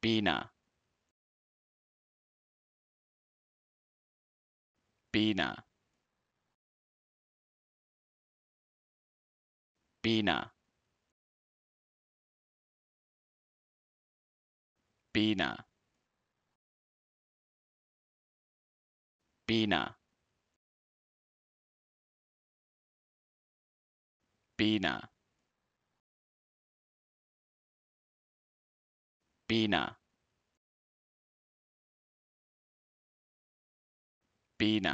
Bina Bina Bina Bina Bina Bina Bina Bina